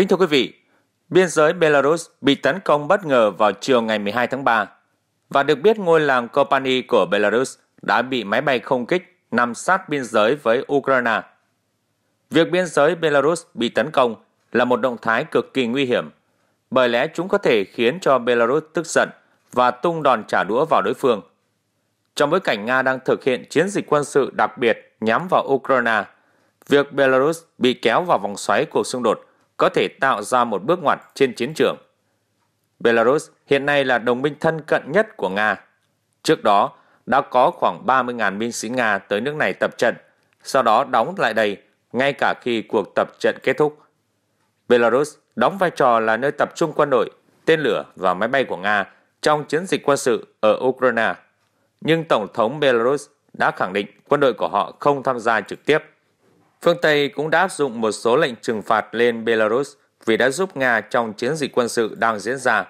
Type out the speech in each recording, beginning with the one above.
Kính thưa quý vị, biên giới Belarus bị tấn công bất ngờ vào chiều ngày 12 tháng 3 và được biết ngôi làng Kopani của Belarus đã bị máy bay không kích nằm sát biên giới với Ukraine. Việc biên giới Belarus bị tấn công là một động thái cực kỳ nguy hiểm, bởi lẽ chúng có thể khiến cho Belarus tức giận và tung đòn trả đũa vào đối phương. Trong bối cảnh Nga đang thực hiện chiến dịch quân sự đặc biệt nhắm vào Ukraine, việc Belarus bị kéo vào vòng xoáy cuộc xung đột có thể tạo ra một bước ngoặt trên chiến trường. Belarus hiện nay là đồng minh thân cận nhất của Nga. Trước đó, đã có khoảng 30.000 binh sĩ Nga tới nước này tập trận, sau đó đóng lại đây ngay cả khi cuộc tập trận kết thúc. Belarus đóng vai trò là nơi tập trung quân đội, tên lửa và máy bay của Nga trong chiến dịch quân sự ở Ukraine. Nhưng Tổng thống Belarus đã khẳng định quân đội của họ không tham gia trực tiếp Phương Tây cũng đã áp dụng một số lệnh trừng phạt lên Belarus vì đã giúp Nga trong chiến dịch quân sự đang diễn ra.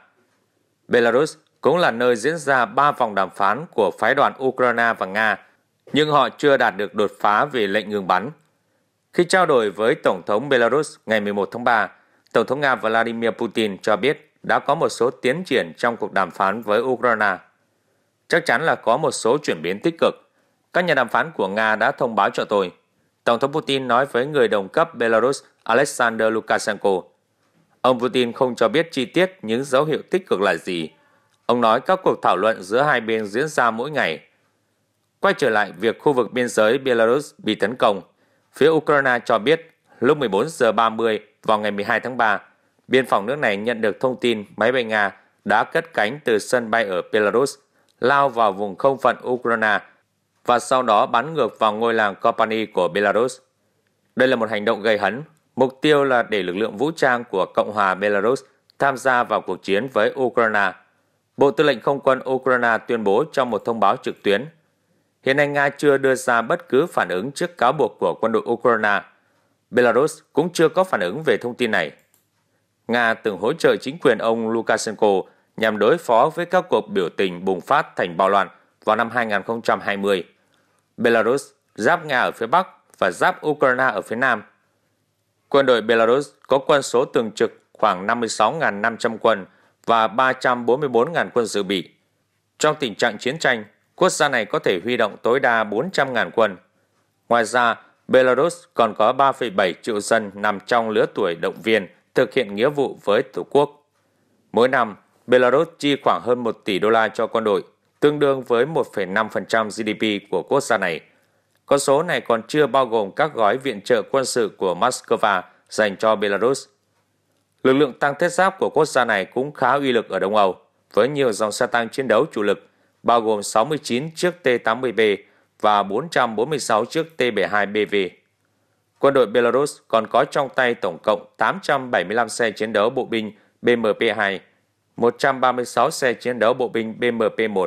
Belarus cũng là nơi diễn ra ba vòng đàm phán của phái đoàn Ukraine và Nga, nhưng họ chưa đạt được đột phá về lệnh ngừng bắn. Khi trao đổi với Tổng thống Belarus ngày 11 tháng 3, Tổng thống Nga Vladimir Putin cho biết đã có một số tiến triển trong cuộc đàm phán với Ukraine. Chắc chắn là có một số chuyển biến tích cực. Các nhà đàm phán của Nga đã thông báo cho tôi Tổng thống Putin nói với người đồng cấp Belarus Alexander Lukashenko. Ông Putin không cho biết chi tiết những dấu hiệu tích cực là gì. Ông nói các cuộc thảo luận giữa hai bên diễn ra mỗi ngày. Quay trở lại việc khu vực biên giới Belarus bị tấn công, phía Ukraine cho biết lúc 14 giờ 30 vào ngày 12 tháng 3, biên phòng nước này nhận được thông tin máy bay Nga đã cất cánh từ sân bay ở Belarus lao vào vùng không phận Ukraine và sau đó bắn ngược vào ngôi làng Kompany của Belarus. Đây là một hành động gây hấn, mục tiêu là để lực lượng vũ trang của Cộng hòa Belarus tham gia vào cuộc chiến với Ukraine. Bộ Tư lệnh Không quân Ukraine tuyên bố trong một thông báo trực tuyến, hiện nay Nga chưa đưa ra bất cứ phản ứng trước cáo buộc của quân đội Ukraine. Belarus cũng chưa có phản ứng về thông tin này. Nga từng hỗ trợ chính quyền ông Lukashenko nhằm đối phó với các cuộc biểu tình bùng phát thành bạo loạn vào năm 2020. Belarus, giáp Nga ở phía Bắc và giáp Ukraine ở phía Nam. Quân đội Belarus có quân số thường trực khoảng 56.500 quân và 344.000 quân dự bị. Trong tình trạng chiến tranh, quốc gia này có thể huy động tối đa 400.000 quân. Ngoài ra, Belarus còn có 3,7 triệu dân nằm trong lứa tuổi động viên thực hiện nghĩa vụ với Tổ quốc. Mỗi năm, Belarus chi khoảng hơn 1 tỷ đô la cho quân đội tương đương với 1,5% GDP của quốc gia này. Con số này còn chưa bao gồm các gói viện trợ quân sự của Moscow dành cho Belarus. Lực lượng tăng thiết giáp của quốc gia này cũng khá uy lực ở Đông Âu, với nhiều dòng xe tăng chiến đấu chủ lực, bao gồm 69 chiếc T-80B và 446 chiếc T-72BV. Quân đội Belarus còn có trong tay tổng cộng 875 xe chiến đấu bộ binh BMP-2, 136 xe chiến đấu bộ binh BMP-1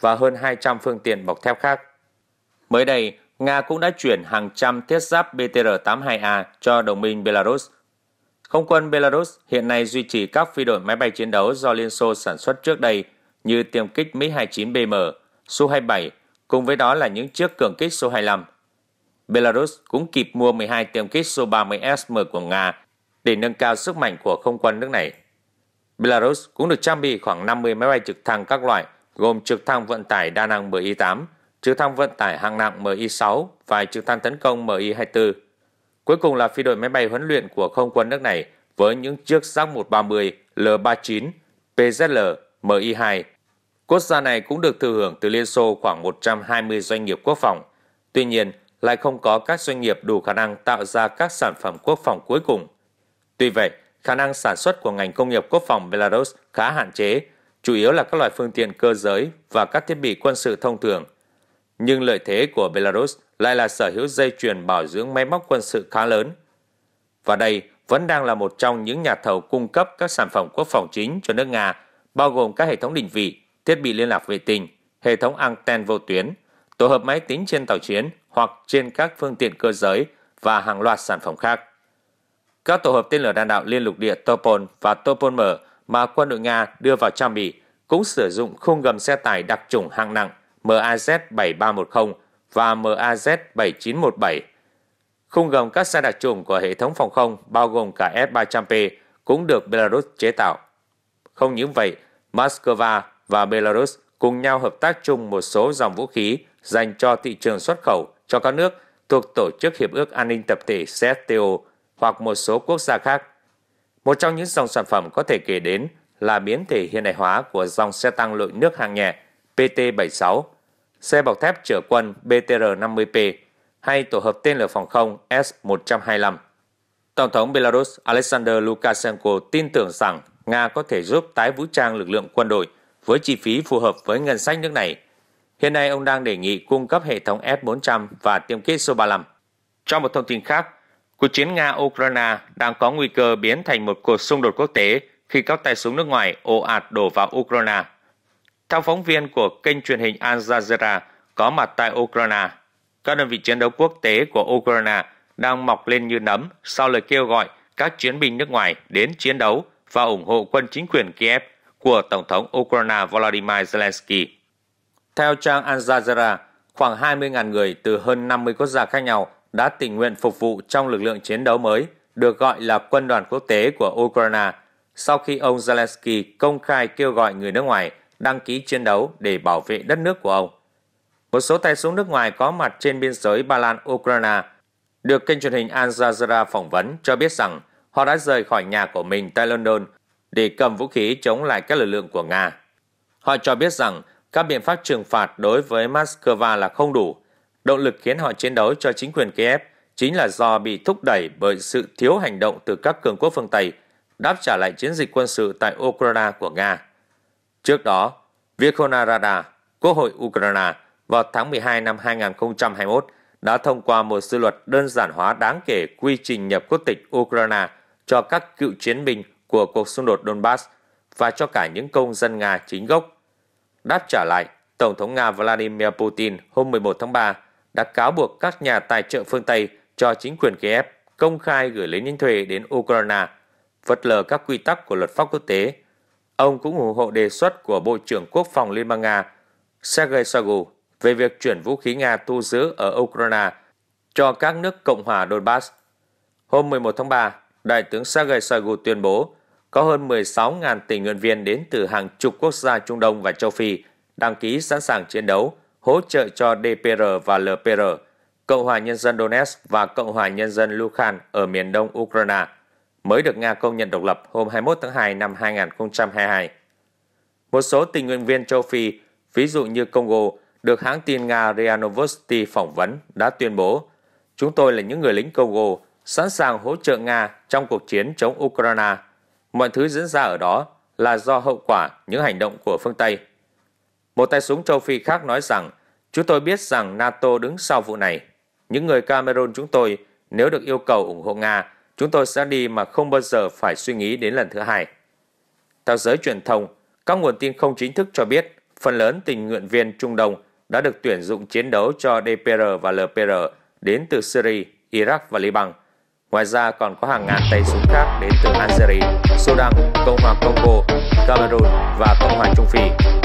và hơn 200 phương tiện bọc thép khác. Mới đây, Nga cũng đã chuyển hàng trăm thiết giáp BTR-82A cho đồng minh Belarus. Không quân Belarus hiện nay duy trì các phi đội máy bay chiến đấu do Liên Xô sản xuất trước đây như tiêm kích mi 29 bm Su-27, cùng với đó là những chiếc cường kích Su-25. Belarus cũng kịp mua 12 tiêm kích Su-30SM của Nga để nâng cao sức mạnh của không quân nước này. Belarus cũng được trang bị khoảng 50 máy bay trực thăng các loại – gồm trực thăng vận tải đa năng MI-8, trực thăng vận tải hạng nặng MI-6 và trực thăng tấn công MI-24. Cuối cùng là phi đội máy bay huấn luyện của không quân nước này với những chiếc Yak-130 L-39, PZL, MI-2. Quốc gia này cũng được thừa hưởng từ Liên Xô khoảng 120 doanh nghiệp quốc phòng. Tuy nhiên, lại không có các doanh nghiệp đủ khả năng tạo ra các sản phẩm quốc phòng cuối cùng. Tuy vậy, khả năng sản xuất của ngành công nghiệp quốc phòng Belarus khá hạn chế chủ yếu là các loại phương tiện cơ giới và các thiết bị quân sự thông thường. Nhưng lợi thế của Belarus lại là sở hữu dây chuyền bảo dưỡng máy móc quân sự khá lớn. Và đây vẫn đang là một trong những nhà thầu cung cấp các sản phẩm quốc phòng chính cho nước Nga, bao gồm các hệ thống định vị, thiết bị liên lạc vệ tinh, hệ thống anten vô tuyến, tổ hợp máy tính trên tàu chiến hoặc trên các phương tiện cơ giới và hàng loạt sản phẩm khác. Các tổ hợp tên lửa đạn đạo liên lục địa Topol và Topol-M mà quân đội Nga đưa vào trang bị cũng sử dụng khung gầm xe tải đặc trùng hạng nặng MAZ-7310 và MAZ-7917. Khung gầm các xe đặc trùng của hệ thống phòng không bao gồm cả S-300P cũng được Belarus chế tạo. Không những vậy, Moscow và Belarus cùng nhau hợp tác chung một số dòng vũ khí dành cho thị trường xuất khẩu cho các nước thuộc Tổ chức Hiệp ước An ninh Tập thể CSTO hoặc một số quốc gia khác một trong những dòng sản phẩm có thể kể đến là biến thể hiện đại hóa của dòng xe tăng lội nước hạng nhẹ PT-76, xe bọc thép chở quân BTR-50P hay tổ hợp tên lửa phòng không S-125. Tổng thống Belarus Alexander Lukashenko tin tưởng rằng Nga có thể giúp tái vũ trang lực lượng quân đội với chi phí phù hợp với ngân sách nước này. Hiện nay ông đang đề nghị cung cấp hệ thống S-400 và tiêm kích Su-35. Trong một thông tin khác, cuộc chiến Nga-Ukraine đang có nguy cơ biến thành một cuộc xung đột quốc tế khi các tay súng nước ngoài ồ ạt đổ vào Ukraine. Theo phóng viên của kênh truyền hình Al Jazeera có mặt tại Ukraine, các đơn vị chiến đấu quốc tế của Ukraine đang mọc lên như nấm sau lời kêu gọi các chiến binh nước ngoài đến chiến đấu và ủng hộ quân chính quyền Kiev của Tổng thống Ukraine Volodymyr Zelensky. Theo trang Al Jazeera, khoảng 20.000 người từ hơn 50 quốc gia khác nhau đã tình nguyện phục vụ trong lực lượng chiến đấu mới được gọi là quân đoàn quốc tế của Ukraine sau khi ông Zelensky công khai kêu gọi người nước ngoài đăng ký chiến đấu để bảo vệ đất nước của ông. Một số tay súng nước ngoài có mặt trên biên giới Ba Lan-Ukraine được kênh truyền hình Al Jazeera phỏng vấn cho biết rằng họ đã rời khỏi nhà của mình tại London để cầm vũ khí chống lại các lực lượng của Nga. Họ cho biết rằng các biện pháp trừng phạt đối với Moscow là không đủ Động lực khiến họ chiến đấu cho chính quyền Kiev chính là do bị thúc đẩy bởi sự thiếu hành động từ các cường quốc phương Tây đáp trả lại chiến dịch quân sự tại Ukraine của Nga. Trước đó, Verkhovna Rada, Quốc hội Ukraine, vào tháng 12 năm 2021 đã thông qua một dự luật đơn giản hóa đáng kể quy trình nhập quốc tịch Ukraine cho các cựu chiến binh của cuộc xung đột Donbass và cho cả những công dân Nga chính gốc. Đáp trả lại, Tổng thống Nga Vladimir Putin hôm 11 tháng 3 đã cáo buộc các nhà tài trợ phương Tây cho chính quyền Kiev công khai gửi lấy nhân thuế đến Ukraine, phất lờ các quy tắc của luật pháp quốc tế. Ông cũng ủng hộ đề xuất của Bộ trưởng Quốc phòng Liên bang Nga Sergei Shoigu về việc chuyển vũ khí Nga thu giữ ở Ukraine cho các nước Cộng hòa Donbass. Hôm 11 tháng 3, Đại tướng Sergei Shoigu tuyên bố có hơn 16.000 tình nguyện viên đến từ hàng chục quốc gia Trung Đông và châu Phi đăng ký sẵn sàng chiến đấu hỗ trợ cho DPR và LPR, Cộng hòa Nhân dân Donetsk và Cộng hòa Nhân dân Lukan ở miền đông Ukraine, mới được Nga công nhận độc lập hôm 21 tháng 2 năm 2022. Một số tình nguyện viên châu Phi, ví dụ như Congo, được hãng tin Nga RIA Novosti phỏng vấn đã tuyên bố Chúng tôi là những người lính Congo, sẵn sàng hỗ trợ Nga trong cuộc chiến chống Ukraine. Mọi thứ diễn ra ở đó là do hậu quả những hành động của phương Tây. Một tay súng châu Phi khác nói rằng, chúng tôi biết rằng NATO đứng sau vụ này. Những người Cameroon chúng tôi, nếu được yêu cầu ủng hộ Nga, chúng tôi sẽ đi mà không bao giờ phải suy nghĩ đến lần thứ hai. Theo giới truyền thông, các nguồn tin không chính thức cho biết, phần lớn tình nguyện viên Trung Đông đã được tuyển dụng chiến đấu cho DPR và LPR đến từ Syria, Iraq và Liban. Ngoài ra còn có hàng ngàn tay súng khác đến từ Algeria, Sudan, Cộng hòa Congo, Cameroon và Cộng hòa Trung Phi.